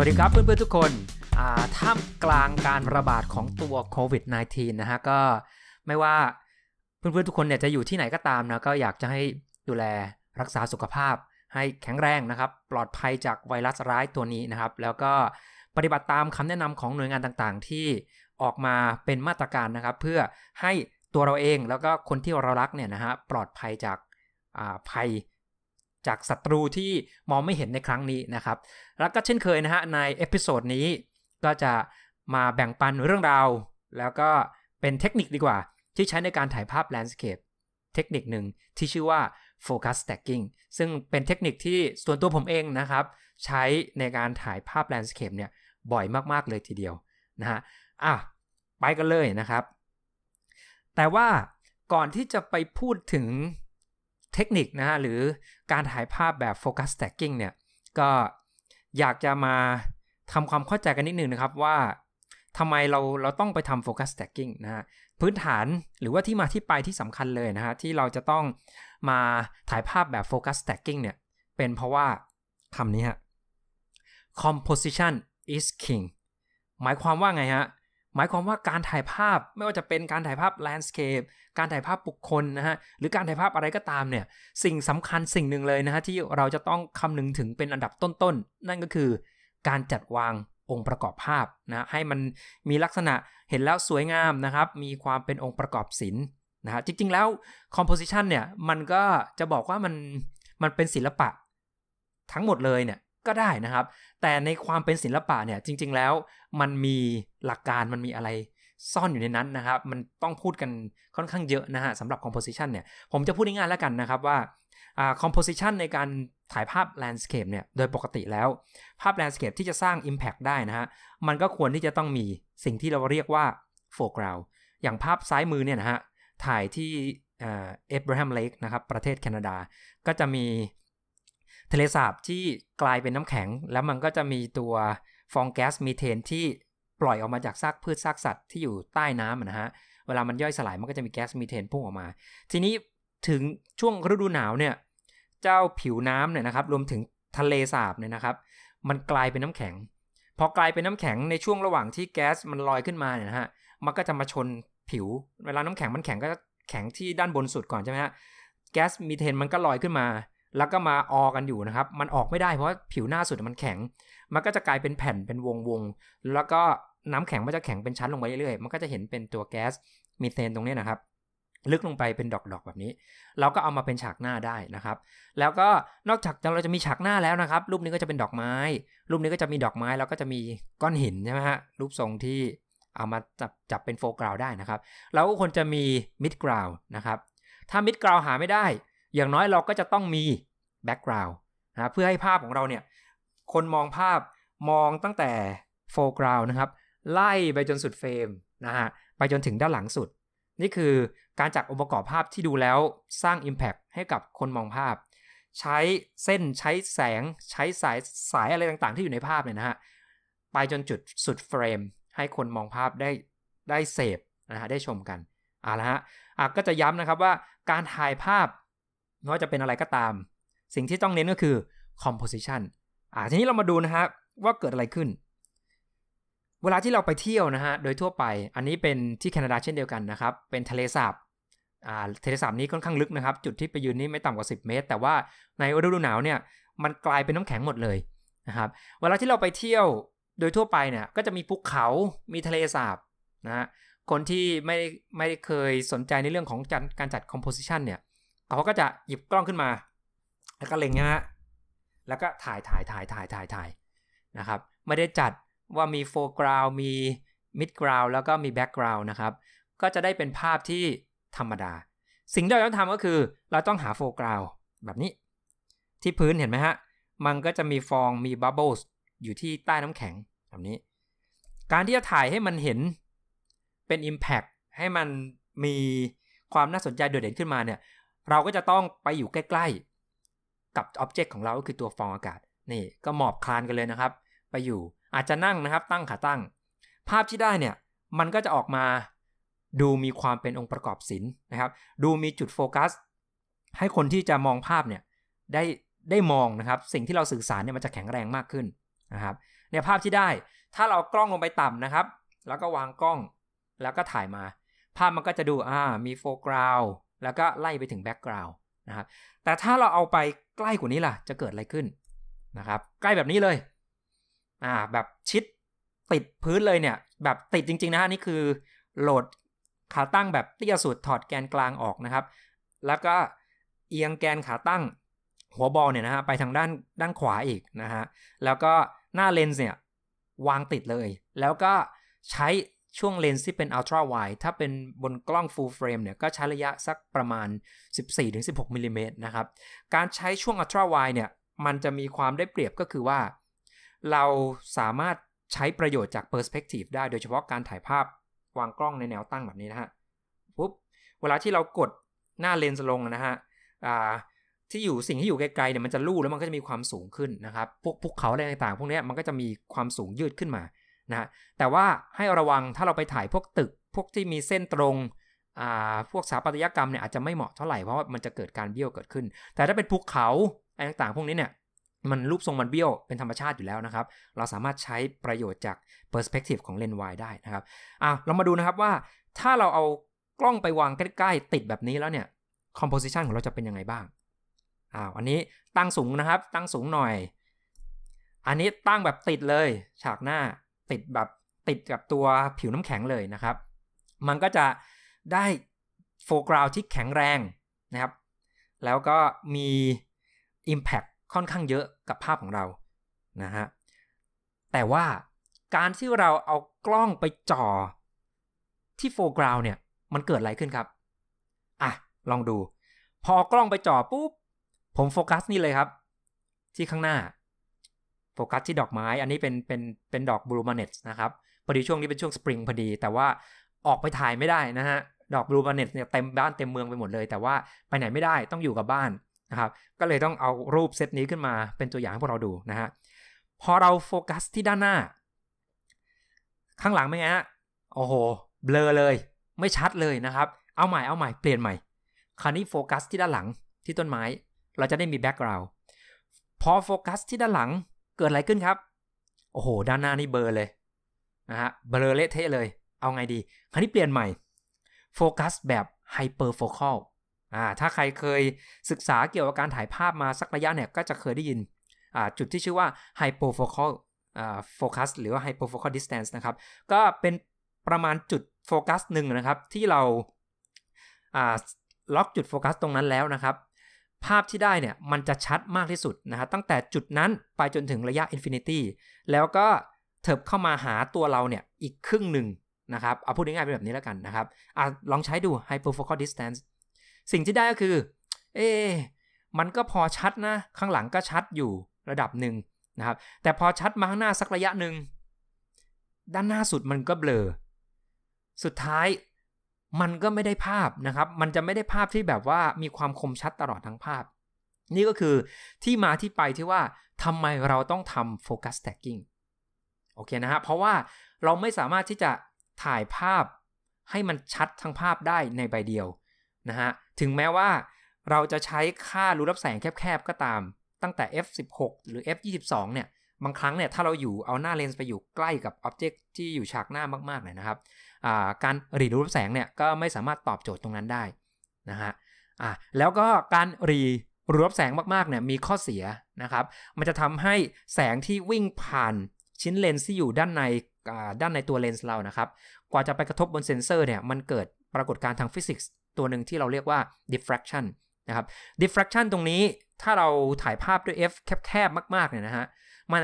สวัสดีครับเพื่อนๆทุกคนท่ามกลางการระบาดของตัวโควิด -19 นะฮะ ก็ไม่ว่าเพื่อนๆทุกคนเนี่ย จะอยู่ที่ไหนก็ตามนะ ก็อยากจะให้ดูแลรักษาสุขภาพ ให้แข็งแรงนะครับ ปลอดภัยจากไวรัสร้ายตัวนี้นะครับ แล้วก็ปฏิบัติตามคำแนะนำของหน่วยงานต่างๆ ที่ออกมาเป็นมาตรการนะครับ เพื่อให้ตัวเราเองแล้วก็คนที่เรารักเนี่ยนะฮะปลอดภัยจากภัยจากศัตรูที่มองไม่เห็นในครั้งนี้นะครับ แล้วก็เช่นเคยนะฮะ ในเอพิโซดนี้ ก็จะมาแบ่งปันเรื่องราวแล้วก็เป็นเทคนิคดีกว่าที่ใช้ในการถ่ายภาพแลนด์สเคปเทคนิคหนึ่งที่ชื่อว่าโฟกัสแต็กกิ้งซึ่งเป็นเทคนิคที่ส่วนตัวผมเองนะครับ ใช้ในการถ่ายภาพแลนด์สเคปเนี่ย บ่อยมาก ๆ เลยทีเดียวนะฮะ อ่ะ ไปกันเลยนะครับ แต่ว่าก่อนที่จะไปพูดถึงเทคนิคนะฮะหรือการถ่ายภาพแบบโฟกัสแท็กกิ้งเนี่ย ก็อยากจะมาทำความเข้าใจกันนิดนึงนะครับว่าทำไมเราเราต้องไปทำโฟกัสแท็กกิ้งนะฮะ พื้นฐานหรือว่าที่มาที่ไปที่สำคัญเลยนะฮะ ที่เราจะต้องมาถ่ายภาพแบบโฟกัสแท็กกิ้งเนี่ย เป็นเพราะว่าคำนี้ฮะ composition is king หมายความว่าไงฮะหมายความว่าการถ่ายภาพไม่ว่าจะเป็นการถ่ายภาพแลนด์สเคปการถ่ายภาพบุคคลนะฮะหรือการถ่ายภาพอะไรก็ตามเนี่ยสิ่งสำคัญสิ่งหนึ่งเลยนะฮะที่เราจะต้องคำนึงถึงเป็นอันดับต้นๆนนั่นก็คือการจัดวางองค์ประกอบภาพนะให้มันมีลักษณะเห็นแล้วสวยงามนะครับมีความเป็นองค์ประกอบศิลป์นะฮะจริงๆแล้วคอมโพสิชันเนี่ยมันก็จะบอกว่ามันมันเป็นศิลปะทั้งหมดเลยเนี่ยก็ได้นะครับ แต่ในความเป็นศิลปะเนี่ย จริง ๆ แล้ว มันมีหลักการ มันมีอะไรซ่อนอยู่ในนั้นนะครับ มันต้องพูดกันค่อนข้างเยอะนะฮะ สำหรับ composition เนี่ย ผมจะพูดง่ายๆแล้วกันนะครับ ว่า composition ในการถ่ายภาพ landscape เนี่ย โดยปกติแล้วภาพ landscape ที่จะสร้าง impact ได้นะฮะ มันก็ควรที่จะต้องมีสิ่งที่เราเรียกว่า foreground อย่างภาพซ้ายมือเนี่ยนะฮะ ถ่ายที่เอเบรแฮมเลกนะครับ ประเทศแคนาดา ก็จะมีทะเลสาบที่กลายเป็นน้ำแข็ง แล้วมันก็จะมีตัวฟองแก๊สมีเทนที่ปล่อยออกมาจากซากพืชซากสัตว์ที่อยู่ใต้น้ำนะฮะ เวลามันย่อยสลายมันก็จะมีแก๊สมีเทนพุ่งออกมา ทีนี้ถึงช่วงฤดูหนาวเนี่ย เจ้าผิวน้ำเนี่ยนะครับรวมถึงทะเลสาบเนี่ยนะครับ มันกลายเป็นน้ำแข็ง พอกลายเป็นน้ำแข็งในช่วงระหว่างที่แก๊สมันลอยขึ้นมาเนี่ยนะฮะ มันก็จะมาชนผิว เวลาน้ำแข็งมันแข็งก็แข็งที่ด้านบนสุดก่อนใช่ไหมฮะ แก๊สมีเทนมันก็ลอยขึ้นมาแล้วก็มาออกันอยู่นะครับ มันออกไม่ได้ เพราะผิวหน้าสุดมันแข็ง มันก็จะกลายเป็นแผ่นเป็นวงวงแล้วก็น้ำแข็งมันจะแข็งเป็นชั้นลงไปเรื่อยๆ มันก็จะเห็นเป็นตัวแก๊สมีเทนตรงนี้นะครับ ลึกลงไปเป็นดอกๆ แบบนี้ เราก็เอามาเป็นฉากหน้าได้นะครับ แล้วก็นอกจากเราจะมีฉากหน้าแล้วนะครับ รูปนี้ก็จะเป็นดอกไม้ รูปนี้ก็จะมีดอกไม้ แล้วก็จะมีก้อนหินใช่ไหมฮะรูปทรงที่เอามาจับจับเป็นโฟกราวได้นะครับเราก็ควรจะมีมิดกราวนะครับ ถ้ามิดกราวหาไม่ได้อย่างน้อยเราก็จะต้องมีแบ็กกราวน์นะเพื่อให้ภาพของเราเนี่ยคนมองภาพมองตั้งแต่โฟกราวนะครับไล่ไปจนสุดเฟรมนะฮะไปจนถึงด้านหลังสุด นี่คือการจัดองค์ประกอบภาพที่ดูแล้วสร้าง Impact ให้กับคนมองภาพ ใช้เส้นใช้แสงใช้สายสายอะไรต่างๆที่อยู่ในภาพเนี่ยนะฮะไปจนจุดสุดเฟรมให้คนมองภาพได้ได้เสพนะฮะได้ชมกันเอาละฮะก็จะย้ำนะครับว่าการถ่ายภาพไม่ว่าจะเป็นอะไรก็ตาม สิ่งที่ต้องเน้นก็คือ composition อ่าทีนี้เรามาดูนะฮะว่าเกิดอะไรขึ้น เวลาที่เราไปเที่ยวนะฮะโดยทั่วไปอันนี้เป็นที่แคนาดาเช่นเดียวกันนะครับ เป็นทะเลสาบอ่าทะเลสาบนี้ค่อนข้างลึกนะครับ จุดที่ไปยืนนี้ไม่ต่ำกว่า 10 เมตร แต่ว่าในฤดูหนาวเนี่ย มันกลายเป็นน้ำแข็งหมดเลย นะครับเวลาที่เราไปเที่ยวโดยทั่วไปเนี่ยก็จะมีภูเขามีทะเลสาบนะฮะคนที่ไม่ไม่เคยสนใจในเรื่องของการจัดคอมโพสิชันเนี่ยเขาก็จะหยิบกล้องขึ้นมา แล้วก็เล็งนะฮะแล้วก็ถ่ายถ่ายถ่ายถ่ายถ่ายถ่ายนะครับไม่ได้จัดว่ามีโฟกราวมีมิดกราวแล้วก็มีแบ็กกราวนะครับก็จะได้เป็นภาพที่ธรรมดา สิ่งที่เราต้องทำก็คือเราต้องหาโฟกราวแบบนี้ ที่พื้นเห็นไหมฮะ มันก็จะมีฟอง มีบับเบิลอยู่ที่ใต้น้ำแข็งแบบนี้ การที่จะถ่ายให้มันเห็นเป็น Impact ให้มันมีความน่าสนใจโดดเด่นขึ้นมาเนี่ยเราก็จะต้องไปอยู่ใกล้ๆ กับอ็อบเจกต์ของเรา ก็คือตัวฟองอากาศนี่ก็หมอบคลานกันเลยนะครับไปอยู่อาจจะนั่งนะครับตั้งขาตั้ง ภาพที่ได้เนี่ยมันก็จะออกมาดูมีความเป็นองค์ประกอบศิลป์นะครับดูมีจุดโฟกัสให้คนที่จะมองภาพเนี่ย ได้ได้มองนะครับ สิ่งที่เราสื่อสารเนี่ยมันจะแข็งแรงมากขึ้นนะครับเนี่ยภาพที่ได้ถ้าเรากล้องลงไปต่ำนะครับ แล้วก็วางกล้องแล้วก็ถ่ายมา ภาพมันก็จะดูอ่ามีโฟกราวแล้วก็ไล่ไปถึงแบ็กกราวน์นะครับ แต่ถ้าเราเอาไปใกล้กว่านี้ล่ะจะเกิดอะไรขึ้นนะครับใกล้แบบนี้เลยอ่าแบบชิดติดพื้นเลยเนี่ยแบบติดจริงๆนะฮะนี่คือ โหลดขาตั้งแบบเตี้ยสุดถอดแกนกลางออกนะครับแล้วก็เอียงแกนขาตั้งหัวบอลเนี่ยนะฮะไปทางด้านด้านขวาอีกนะฮะแล้วก็หน้าเลนส์เนี่ยวางติดเลยแล้วก็ใช้ช่วงเลนส์ที่เป็น ultra wide ถ้าเป็นบนกล้อง full frame เนี่ย ก็ใช้ระยะสักประมาณ 14-16 มิลิเมตรนะครับ การใช้ช่วง ultra wide เนี่ย มันจะมีความได้เปรียบก็คือว่า เราสามารถใช้ประโยชน์จาก perspective ได้ โดยเฉพาะการถ่ายภาพวางกล้องในแนวตั้งแบบนี้นะฮะ ปุ๊บ เวลาที่เรากดหน้าเลนส์ลงนะฮะที่อยู่สิ่งที่อยู่ไกลๆ เนี่ย มันจะลู่แล้วมันก็จะมีความสูงขึ้นนะครับ พวกภูเขาอะไรต่างๆ พวกนี้มันก็จะมีความสูงยืดขึ้นมานะแต่ว่าให้ระวังถ้าเราไปถ่ายพวกตึก พวกที่มีเส้นตรงพวกสถาปัตยกรรมเนี่ยอาจจะไม่เหมาะเท่าไหร่ เพราะว่ามันจะเกิดการเบี้ยวเกิดขึ้น แต่ถ้าเป็นภูเขาอะไรต่างๆ พวกนี้เนี่ยมันรูปทรงมันเบี้ยว เป็นธรรมชาติอยู่แล้วนะครับ เราสามารถใช้ประโยชน์จากเปอร์สเปกทีฟของเลนส์วายได้นะครับอ่ะเรามาดูนะครับว่าถ้าเราเอากล้องไปวางใกล้ๆ ติดแบบนี้แล้วเนี่ยคอมโพสิชันของเราจะเป็นยังไงบ้างอ่าวอันนี้ตั้งสูงนะครับ ตั้งสูงหน่อย อันนี้ตั้งแบบติดเลยฉากหน้าติดแบบ ติดกับตัวผิวน้ำแข็งเลยนะครับ มันก็จะได้โฟกราวที่แข็งแรงนะครับ แล้วก็มี Impact ค่อนข้างเยอะกับภาพของเรา นะฮะ แต่ว่าการที่เราเอากล้องไปจ่อที่โฟกราวเนี่ย มันเกิดอะไรขึ้นครับ อ่ะ ลองดู พอกล้องไปจ่อปุ๊บ ผมโฟกัสนี่เลยครับ ที่ข้างหน้าโฟกัสที่ดอกไม้ อันนี้เป็นเป็นเป็นดอกบลูมาเนตนะครับพอดีช่วงนี้เป็นช่วงสปริงพอดี แต่ว่าออกไปถ่ายไม่ได้นะฮะ ดอกบลูมาเนตเนี่ยเต็มบ้านเต็มเมืองไปหมดเลย แต่ว่าไปไหนไม่ได้ต้องอยู่กับบ้านนะครับ ก็เลยต้องเอารูปเซตนี้ขึ้นมาเป็นตัวอย่างให้พวกเราดูนะฮะ พอเราโฟกัสที่ด้านหน้าข้างหลังไม่ไงฮะ โอ้โห เบลอเลย ไม่ชัดเลยนะครับ เอาใหม่เอาใหม่เปลี่ยนใหม่ คราวนี้โฟกัสที่ด้านหลังที่ต้นไม้เราจะได้มีแบ็กกราวด์ พอโฟกัสที่ด้านหลังเกิดอะไรขึ้นครับ โอ้โห ด้านหน้านี่เบอร์เลยนะฮะ เบลอเละเทะเลย เอาไงดี คราวนี้เปลี่ยนใหม่ โฟกัสแบบไฮเปอร์โฟกัลอ่าถ้าใครเคยศึกษาเกี่ยวกับการถ่ายภาพมาสักระยะเนี่ยก็จะเคยได้ยินอ่าจุดที่ชื่อว่าไฮเปอร์โฟกัลอ่าโฟกัสหรือว่าไฮเปอร์โฟกัลดิสแตนซ์นะครับ ก็เป็นประมาณจุดโฟกัสหนึ่งนะครับ ที่เราอ่าล็อกจุดโฟกัสตรงนั้นแล้วนะครับภาพที่ได้เนี่ยมันจะชัดมากที่สุดนะฮะตั้งแต่จุดนั้นไปจนถึงระยะอินฟินิตี้แล้วก็เถิบเข้ามาหาตัวเราเนี่ยอีกครึ่งหนึ่งนะครับเอาพูดง่ายๆเป็นแบบนี้แล้วกันนะครับอลองใช้ดู hyperfocal distance สิ่งที่ได้ก็คือเอ๊มันก็พอชัดนะ ข้างหลังก็ชัดอยู่ระดับหนึ่งนะครับแต่พอชัดมาข้างหน้าสักระยะหนึ่ง ด้านหน้าสุดมันก็เบลอสุดท้ายมันก็ไม่ได้ภาพนะครับ มันจะไม่ได้ภาพที่แบบว่ามีความคมชัดตลอดทั้งภาพ นี่ก็คือที่มาที่ไปที่ว่าทำไมเราต้องทำโฟกัสแท็กกิ้งโอเคนะฮะ เพราะว่าเราไม่สามารถที่จะถ่ายภาพให้มันชัดทั้งภาพได้ในใบเดียวนะฮะ ถึงแม้ว่าเราจะใช้ค่า รูรับแสงแคบๆก็ตาม ตั้งแต่ f16 หรือ f22 เนี่ย บางครั้งเนี่ยถ้าเราอยู่เอาหน้าเลนส์ไปอยู่ใกล้กับอ็อบเจกต์ที่อยู่ฉากหน้ามากๆเนี่ยนะครับการหลีดูแสงเนี่ยก็ไม่สามารถตอบโจทย์ตรงนั้นได้นะฮะอ่ะแล้วก็การหลีรูรับแสงมากๆเนี่ยมีข้อเสียนะครับ มันจะทำให้แสงที่วิ่งผ่านชิ้นเลนส์ที่อยู่ด้านในด้านในตัวเลนส์เรานะครับ กว่าจะไปกระทบบนเซนเซอร์เนี่ยมันเกิดปรากฏการณ์ทางฟิสิกส์ตัวหนึ่งที่เราเรียกว่า diffraction นะครับ diffraction ตรงนี้ถ้าเราถ่ายภาพด้วย f แคบๆ มากๆเนี่ยนะฮะมัน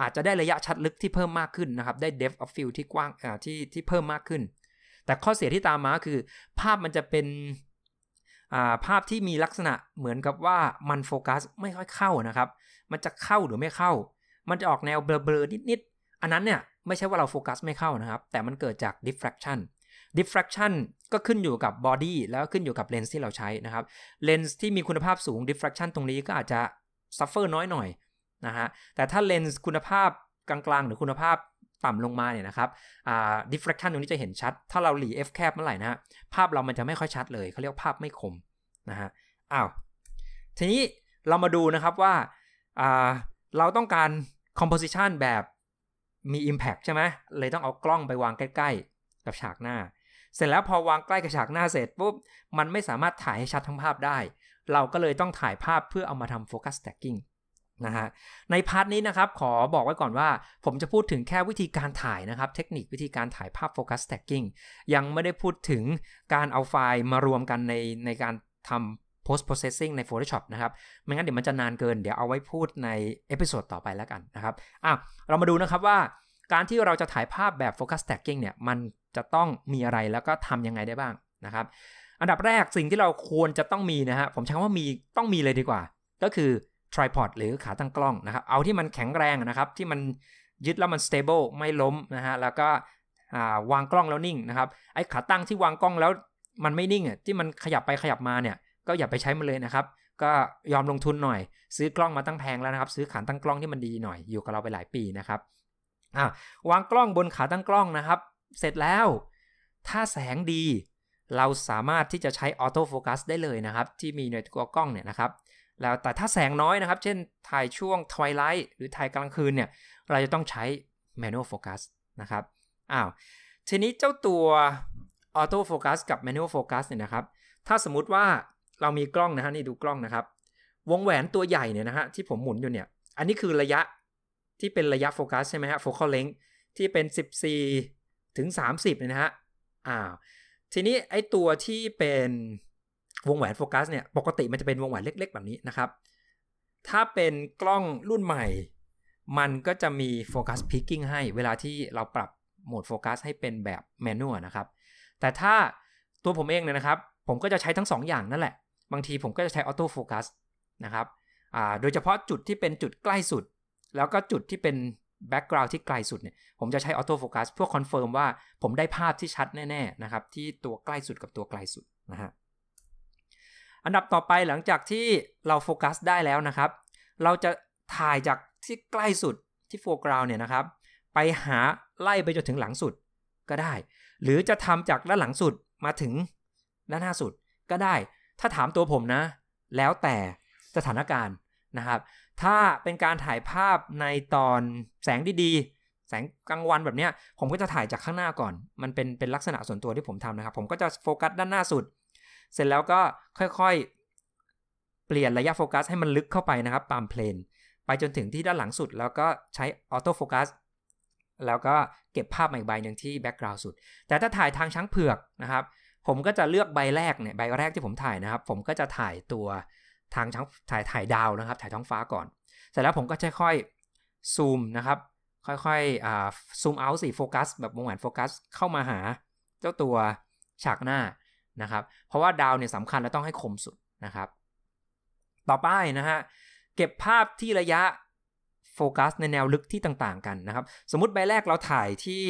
อาจจะได้ระยะชัดลึกที่เพิ่มมากขึ้นนะครับ ได้ depth of field ที่กว้างที่ที่เพิ่มมากขึ้น แต่ข้อเสียที่ตามมาคือ ภาพมันจะเป็นภาพที่มีลักษณะเหมือนกับว่ามันโฟกัสไม่ค่อยเข้านะครับ มันจะเข้าหรือไม่เข้า มันจะออกแนวเบลอๆนิดๆ อันนั้นเนี่ย ไม่ใช่ว่าเราโฟกัสไม่เข้านะครับ แต่มันเกิดจาก diffraction diffraction ก็ขึ้นอยู่กับบอดี้แล้วขึ้นอยู่กับเลนส์ที่เราใช้นะครับ เลนส์ที่มีคุณภาพสูง diffraction ตรงนี้ก็อาจจะ suffer น้อยหน่อยนะฮะแต่ถ้าเลนส์คุณภาพกลางๆหรือคุณภาพต่ำลงมาเนี่ยนะครับอ่า diffraction ตรงนี้จะเห็นชัด ถ้าเราหลี f แคบเมื่อไหร่นะฮะภาพเรามันจะไม่ค่อยชัดเลยเขาเรียกภาพไม่คมนะฮะอ้าวทีนี้เรามาดูนะครับว่าอ่า เราต้องการ composition แบบมี impact ใช่ไหมเลยต้องเอากล้องไปวางใกล้ ๆกับฉากหน้า เสร็จแล้วพอวางใกล้กับฉากหน้าเสร็จปุ๊บมันไม่สามารถถ่ายให้ชัดทั้งภาพได้ เราก็เลยต้องถ่ายภาพเพื่อเอามาทำ focus stacking นะฮะในพาร์ทนี้นะครับขอบอกไว้ก่อนว่า ผมจะพูดถึงแค่วิธีการถ่ายนะครับเทคนิควิธีการถ่ายภาพโฟกัสแท็กกิ้งยังไม่ได้พูดถึงการเอาไฟล์มารวมกันในในการทำ post processing ใน Photoshop นะครับ ไม่งั้นเดี๋ยวมันจะนานเกินเดี๋ยวเอาไว้พูดในเอพิโซดต่อไปแล้วกันนะครับอ่ะเรามาดูนะครับว่าการที่เราจะถ่ายภาพแบบโฟกัสแท็กกิ้งเนี่ยมันจะต้องมีอะไรแล้วก็ทำยังไงได้บ้างนะครับอันดับแรกสิ่งที่เราควรจะต้องมีนะฮะผมใช้คว่ามีต้องมีเลยดีกว่า ก็คือทริปอดหรือขาตั้งกล้องนะครับ เอาที่มันแข็งแรงนะครับที่มันยึดแล้วมันสเตเบิลไม่ล้มนะฮะแล้วก็วางกล้องแล้วนิ่งนะครับ ไอ้ขาตั้งที่วางกล้องแล้วมันไม่นิ่งอ่ะที่มันขยับไปขยับมาเนี่ย ก็อย่าไปใช้มันเลยนะครับ ก็ยอมลงทุนหน่อย ซื้อกล้องมาตั้งแพงแล้วนะครับ ซื้อขาตั้งกล้องที่มันดีหน่อยอยู่กับเราไปหลายปีนะครับ อ่าวางกล้องบนขาตั้งกล้องนะครับ เสร็จแล้ว ถ้าแสงดีเราสามารถที่จะใช้ออโต้โฟกัสได้เลยนะครับ ที่มีในตัวกล้องเนี่ยนะครับแล้วแต่ถ้าแสงน้อยนะครับ เช่นถ่ายช่วงทวายไลท์หรือถ่ายกลางคืนเนี่ย เราจะต้องใช้ manual focus นะครับ อ้าว ทีนี้เจ้าตัว auto focus กับ manual focus เนี่ยนะครับ ถ้าสมมุติว่าเรามีกล้องนะฮะ นี่ดูกล้องนะครับ วงแหวนตัวใหญ่เนี่ยนะฮะ ที่ผมหมุนอยู่เนี่ย อันนี้คือระยะที่เป็นระยะโฟกัสใช่ไหมฮะโฟกัสเลนส์ที่เป็น 14 ถึง 30เนี่ยนะฮะอ้าวทีนี้ไอตัวที่เป็นวงแหวนโฟกัสเนี่ย ปกติมันจะเป็นวงแหวนเล็กๆแบบนี้นะครับ ถ้าเป็นกล้องรุ่นใหม่ มันก็จะมีโฟกัสพิกกิ้งให้เวลาที่เราปรับโหมดโฟกัสให้เป็นแบบแมนนวลนะครับ แต่ถ้าตัวผมเองเนี่ยนะครับ ผมก็จะใช้ทั้ง 2ออย่างนั่นแหละ บางทีผมก็จะใช้ออโต้โฟกัสนะครับโดยเฉพาะจุดที่เป็นจุดใกล้สุด แล้วก็จุดที่เป็นแบ็กกราวด์ที่ไกลสุดเนี่ย ผมจะใช้ออโต้โฟกัสเพื่อคอนเฟิร์มว่า ผมได้ภาพที่ชัดแน่ๆนะครับ ที่ตัวใกล้สุดกับตัวไกลสุดนะฮะอันดับต่อไปหลังจากที่เราโฟกัสได้แล้วนะครับเราจะถ่ายจากที่ใกล้สุดที่โฟกราวเนี่ยนะครับไปหาไล่ไปจนถึงหลังสุดก็ได้ หรือจะทำจากด้านหลังสุดมาถึงด้านหน้าสุดก็ได้ ถ้าถามตัวผมนะ แล้วแต่สถานการณ์นะครับ ถ้าเป็นการถ่ายภาพในตอนแสงดีๆ แสงกลางวันแบบเนี้ยผมก็จะถ่ายจากข้างหน้าก่อน มันเป็นเป็นลักษณะส่วนตัวที่ผมทำนะครับผมก็จะโฟกัสด้านหน้าสุดเสร็จแล้วก็ค่อยๆเปลี่ยนระยะโฟกัสให้มันลึกเข้าไปนะครับปามเพลนไปจนถึงที่ด้านหลังสุดแล้วก็ใช้ออโต้โฟกัสแล้วก็เก็บภาพใหม่ใบหนึ่งที่แบ็กกราวด์สุด แต่ถ้าถ่ายทางช้างเผือกนะครับ ผมก็จะเลือกใบแรกเนี่ยใบแรกที่ผมถ่ายนะครับ ผมก็จะถ่ายตัวทางช้างถ่ายถ่ายดาวนะครับ ถ่ายท้องฟ้าก่อน เสร็จแล้วผมก็ค่อยๆซูมนะครับค่อยๆซูมเอาสีโฟกัสแบบวงแหวนโฟกัสเข้ามาหาเจ้าตัวฉากหน้านะครับ เพราะว่าดาวเนี่ยสำคัญและต้องให้คมสุด นะครับ ต่อไปนะฮะ เก็บภาพที่ระยะโฟกัสในแนวลึกที่ต่างๆกันนะครับ สมมติใบแรกเราถ่าย ที่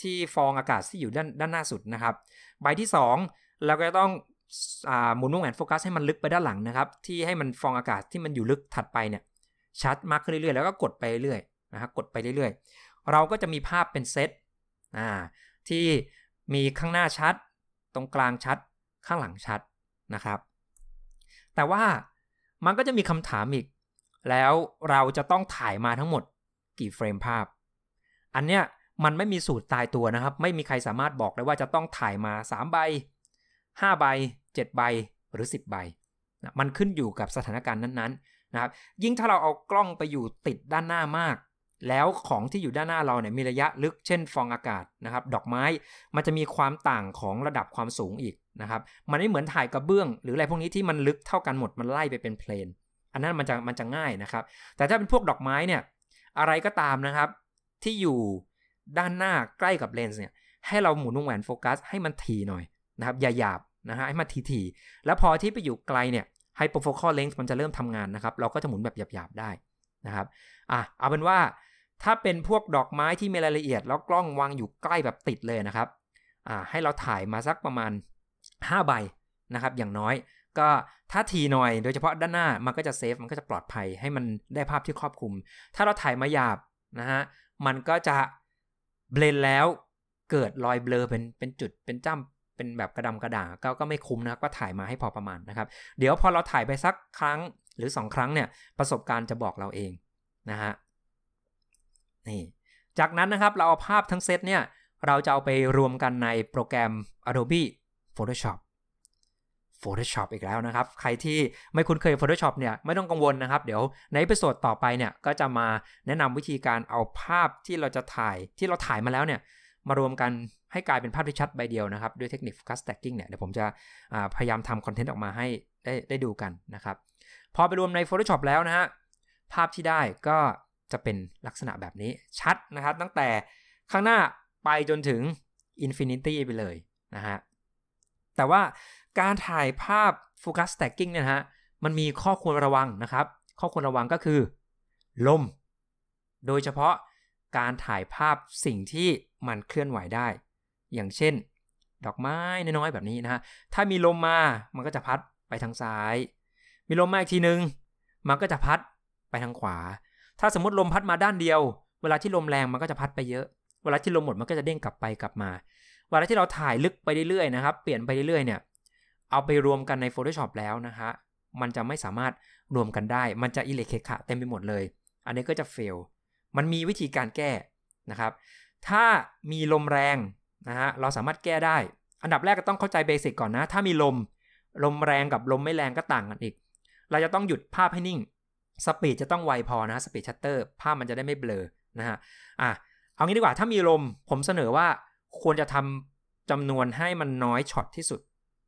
ที่ฟองอากาศที่อยู่ด้านด้านหน้าสุดนะครับ ใบที่2เราก็ต้องหมุนวงแหวนโฟกัสให้มันลึกไปด้านหลังนะครับ ที่ให้มันฟองอากาศที่มันอยู่ลึกถัดไปเนี่ยชัดมากขึ้นเรื่อยๆ แล้วก็กดไปเรื่อยๆนะฮะ กดไปเรื่อยๆ เราก็จะมีภาพเป็นเซตที่มีข้างหน้าชัดตรงกลางชัดข้างหลังชัดนะครับ แต่ว่ามันก็จะมีคำถามอีก แล้วเราจะต้องถ่ายมาทั้งหมดกี่เฟรมภาพ อันเนี้ยมันไม่มีสูตรตายตัวนะครับ ไม่มีใครสามารถบอกได้ว่าจะต้องถ่ายมา 3 ใบ 5 ใบ 7 ใบหรือ 10 ใบนะมันขึ้นอยู่กับสถานการณ์นั้นๆนะครับยิ่งถ้าเราเอากล้องไปอยู่ติดด้านหน้ามากแล้วของที่อยู่ด้านหน้าเราเนี่ยมีระยะลึกเช่นฟองอากาศนะครับดอกไม้มันจะมีความต่างของระดับความสูงอีกนะครับ มันไม่เหมือนถ่ายกระเบื้อง หรืออะไรพวกนี้ที่มันลึกเท่ากันหมดมันไล่ไปเป็นเพลนอันนั้นมันจะมันจะง่ายนะครับแต่ถ้าเป็นพวกดอกไม้เนี่ยอะไรก็ตามนะครับที่อยู่ด้านหน้าใกล้กับเลนส์เนี่ยให้เราหมุนวงแหวนโฟกัสให้มันถี่หน่อยนะครับอย่าหยาบนะฮะให้มันถี่ๆแล้วพอที่ไปอยู่ไกลเนี่ยไฮโปโฟคอลเลนส์มันจะเริ่มทำงานนะครับ เราก็จะหมุนแบบหยาบๆได้นะครับอ่ะเอาเป็นว่าถ้าเป็นพวกดอกไม้ที่มีรายละเอียดแล้วกล้องวางอยู่ใกล้แบบติดเลยนะครับ ให้เราถ่ายมาสักประมาณ 5 ใบนะครับ อย่างน้อย ก็ถ้าทีหน่อยโดยเฉพาะด้านหน้ามันก็จะเซฟมันก็จะปลอดภัยให้มันได้ภาพที่ครอบคลุม ถ้าเราถ่ายมาหยาบนะฮะมันก็จะเบลนแล้วเกิดรอยเบลอเป็นเป็นจุด เป็นจ้ำเป็นแบบกระดำกระด่างก็ก็ไม่คุ้มนะครับก็ถ่ายมาให้พอประมาณนะครับ เดี๋ยวพอเราถ่ายไปสักครั้งหรือ2ครั้งเนี่ยประสบการณ์จะบอกเราเองนะฮะนี่จากนั้นนะครับเราเอาภาพทั้งเซตเนี่ยเราจะเอาไปรวมกันในโปรแกรม Adobe Photoshop Photoshop อีกแล้วนะครับใครที่ไม่คุ้นเคย Photoshop เนี่ยไม่ต้องกังวลนะครับเดี๋ยวในระโยชนดต่อไปเนี่ยก็จะมาแนะนำวิธีการเอาภาพที่เราจะถ่ายที่เราถ่ายมาแล้วเนี่ยมารวมกันให้กลายเป็นภาพที่ชัดใบเดียวนะครับด้วยเทคนิค f าร u s Stacking เนี่ยเดี๋ยวผมจะพยายามทำคอนเทนต์ออกมาให้ได้ได้ดูกันนะครับ พอไปรวมใน Photoshop แล้วนะฮะภาพที่ได้ก็จะเป็นลักษณะแบบนี้ชัดนะครับตั้งแต่ข้างหน้าไปจนถึงอินฟินิตี้ไปเลยนะฮะ แต่ว่าการถ่ายภาพฟู c ัสแต็กกิ้งเนี่ยฮะมันมีข้อควรระวังนะครับ ข้อควรระวังก็คือลมโดยเฉพาะการถ่ายภาพสิ่งที่มันเคลื่อนไหวได้ อย่างเช่น ดอกไม้น้อยๆ แบบนี้นะฮะ ถ้ามีลมมามันก็จะพัดไปทางซ้าย มีลมมาอีกทีนึง มันก็จะพัดไปทางขวาถ้าสมมติลมพัดมาด้านเดียว เวลาที่ลมแรงมันก็จะพัดไปเยอะ เวลาที่ลมหมดมันก็จะเด้งกลับไปกลับมา เวลาที่เราถ่ายลึกไปเรื่อยๆนะครับ เปลี่ยนไปเรื่อยๆเนี่ย เอาไปรวมกันใน Photoshop แล้วนะฮะ มันจะไม่สามารถรวมกันได้ มันจะอิเล็กเคขะเต็มไปหมดเลย อันนี้ก็จะเฟล มันมีวิธีการแก้นะครับ ถ้ามีลมแรงนะฮะ เราสามารถแก้ได้ อันดับแรกก็ต้องเข้าใจเบสิกก่อนนะ ถ้ามีลม ลมแรงกับลมไม่แรงก็ต่างกันอีก เราจะต้องหยุดภาพให้นิ่งสปีดจะต้อง ไว พอ นะสปีดชัตเตอร์ภาพมันจะได้ไม่เบลอนะฮะอ่ะเอา งี้ ดีกว่าถ้ามี ลม ผมเสนอว่าควรจะทำจำนวนให้มันน้อยช็อตที่สุด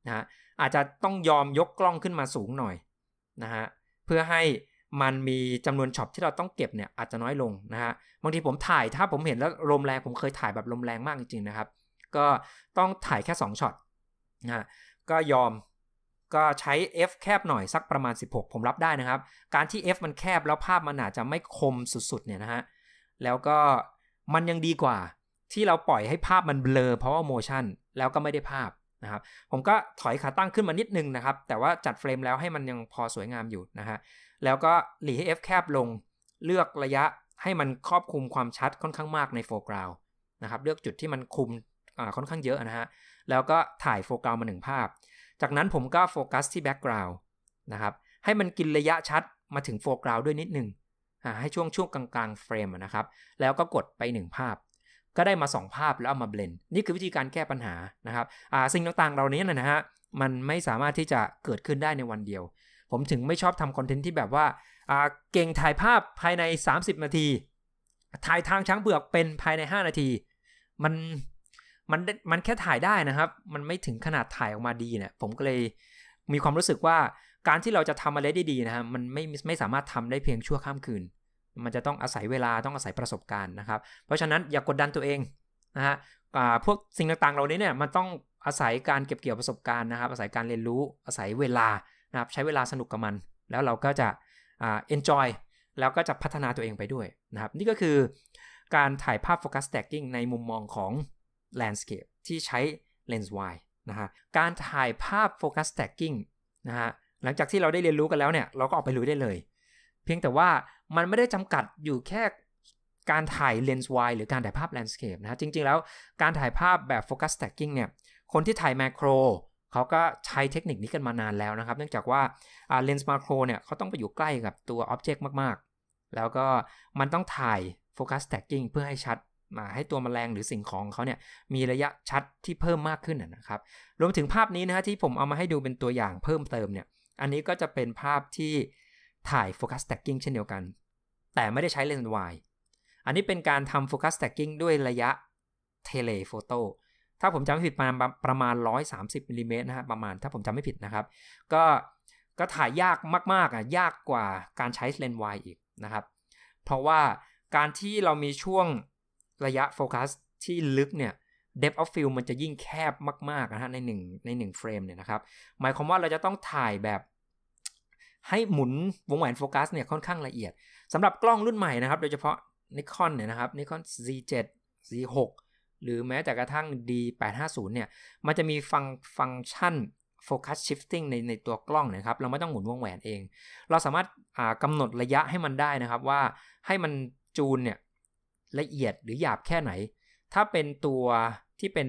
นะฮะ อาจจะต้องยอม ยก กล้องขึ้นมาสูงหน่อย นะฮะ เพื่อให้ มัน มี จำนวนช็อตที่เรา ต้อง เก็บ เนี่ย อาจจะน้อยลง นะฮะบางทีผมถ่ายถ้าผมเห็นแล้วลมแรงผมเคยถ่ายแบบลมแรงมากจริงๆนะครับก็ต้องถ่ายแค่2ช็อตนะก็ยอมก็ใช้ f แคบหน่อยสักประมาณ 16 ผมรับได้นะครับ การที่ f มันแคบแล้วภาพมันอาจจะไม่คมสุด ๆ เนี่ยนะฮะ แล้วก็มันยังดีกว่า ที่เราปล่อยให้ภาพมันเบลอเพราะว่าโมชั่นแล้วก็ไม่ได้ภาพนะครับ ผมก็ถอยขาตั้งขึ้นมานิดนึงนะครับ แต่ว่าจัดเฟรมแล้วให้มันยังพอสวยงามอยู่นะฮะ แล้วก็หลีให้ f แคบลงเลือกระยะให้มันครอบคลุมความชัดค่อนข้างมากในโฟกราวนะครับเลือกจุดที่มันคุมค่อนข้างเยอะนะฮะแล้วก็ถ่ายโฟกราวมาหนึ่งภาพจากนั้นผมก็โฟกัสที่แบ็กกราวด์นะครับ ให้มันกินระยะชัดมาถึงโฟกราวด์ด้วยนิดนึงให้ช่วงช่วงกลางๆเฟรมนะครับ แล้วก็กดไป1ภาพ ก็ได้มา 2 ภาพแล้วเอามาเบลนนี่คือวิธีการแก้ปัญหานะครับสิ่งต่างๆเหล่านี้นะฮะมันไม่สามารถที่จะเกิดขึ้นได้ในวันเดียว ผมถึงไม่ชอบทำคอนเทนต์ที่แบบว่าเก่งถ่ายภาพภายใน 30 นาที ถ่ายทางช้างเบือกเป็นภายใน 5 นาที มันมันมันแค่ถ่ายได้นะครับ มันไม่ถึงขนาดถ่ายออกมาดีเนะี่ย ผมก็เลย มีความรู้สึกว่าการที่เราจะทำอะไรได้ดีนะครับ มันไม่ไม่สามารถทำได้เพียงชั่วข้ามคืน มันจะต้องอาศัยเวลา ต้องอาศัยประสบการณ์นะครับ เพราะฉะนั้นอย่ากกดดันตัวเองนะฮะพวกสิ่งต่างๆเหล่านี้เนี่ย มันต้องอาศัยการเก็บเกี่ยวประสบการณ์นะครับ อาศัยการเรียนรู้ อาศัยเวลานะครับใช้เวลาสนุกกับมัน แล้วเราก็จะอ่าจอย แล้วก็จะพัฒนาตัวเองไปด้วยนะครับ นี่ก็คือการถ่ายภาพโฟกัสแท็กกิ้งในมุมมองของ l ลน์สเคปที่ใช้เลนส์วายนะฮะการถ่ายภาพ f o c ส s t ็กกิ้งนะฮะหลังจากที่เราได้เรียนรู้กันแล้วเนี่ยเราก็ออกไปลุยได้เลย เพียงแต่ว่ามันไม่ได้จำกัดอยู่แค่การถ่ายเลนส์วายหรือการถ่ายภาพ l ลน d ์สเคปนะฮะจริงๆแล้วการถ่ายภาพแบบ f o c ส s t ็กกิ้งเนี่ยคนที่ถ่ายแมโครเขาก็ใช้เทคนิคนี้กันมานานแล้วนะครับเนื่องจากว่าเลนส์มาโครเนี่ยเขาต้องไปอยู่ใกล้กับตัวอ็อบเจกต์มากๆ แล้วก็มันต้องถ่ายโฟกัสแท็กกิ้งเพื่อให้ชัดมาให้ตัวมแมลงหรือสิ่งของเขาเนี่ยมีระยะชัดที่เพิ่มมากขึ้นนะครับ รวมถึงภาพนี้นะฮะที่ผมเอามาให้ดูเป็นตัวอย่างเพิ่มเติมเนี่ย อันนี้ก็จะเป็นภาพที่ถ่ายโฟกัสแท็กกิ้งเช่นเดียวกัน แต่ไม่ได้ใช้เลนส์วายอันนี้เป็นการทำโฟกัสแท็กกิ้งด้วยระยะเทเลโฟโต้ถ้าผมจำไม่ผิดประมาณประมาณ 130มิลิเมตรนะฮะประมาณถ้าผมจำไม่ผิดนะครับ ก็ก็ถ่ายยากมากๆอ่ะยากกว่าการใช้เลนส์วายอีกนะครับ เพราะว่าการที่เรามีช่วงระยะโฟกัสที่ลึกเนี่ยเดฟออฟฟิลมันจะยิ่งแคบมาก ๆ นะฮะในหนึ่งในหนึ่งเฟรมเนี่ยนะครับ หมายความว่าเราจะต้องถ่ายแบบ ให้หมุนวงแหวนโฟกัสเนี่ยค่อนข้างละเอียดสำหรับกล้องรุ่นใหม่นะครับ โดยเฉพาะนิคอนเนี่ยนะครับนิคอน Z7 Z6 หรือแม้แต่กระทั่ง D850 เนี่ยมันจะมีฟังฟังชันโฟกัสชิฟติ้งในในตัวกล้องนะครับ เราไม่ต้องหมุนวงแหวนเอง เราสามารถกำหนดระยะให้มันได้นะครับว่าให้มันจูนเนี่ยละเอียดหรือหยาบแค่ไหน ถ้าเป็นตัวที่เป็น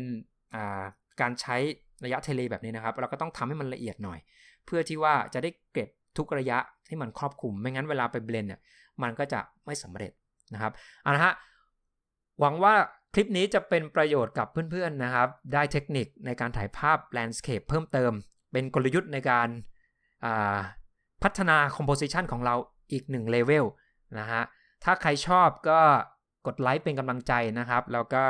การใช้ระยะเทเลแบบนี้นะครับ เราก็ต้องทำให้มันละเอียดหน่อย เพื่อที่ว่าจะได้เก็บทุกระยะให้มันครอบคลุม ไม่งั้นเวลาไปเบลนเนี่ยมันก็จะไม่สำเร็จนะครับเอาละฮะ หวังว่าคลิปนี้จะเป็นประโยชน์กับเพื่อนๆนะครับ ได้เทคนิคในการถ่ายภาพแลนด์สเคปเพิ่มเติม เป็นกลยุทธ์ในการพัฒนาคอมโพสิชันของเราอีกหนึ่งเลเวลนะฮะ ถ้าใครชอบก็กดไลค์เป็นกำลังใจนะครับ แล้วก็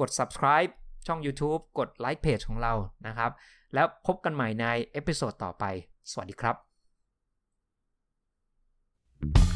กด subscribe ช่อง YouTube กดไลค์เพจของเรานะครับ แล้วพบกันใหม่ในเอพิโซดต่อไป สวัสดีครับ thank you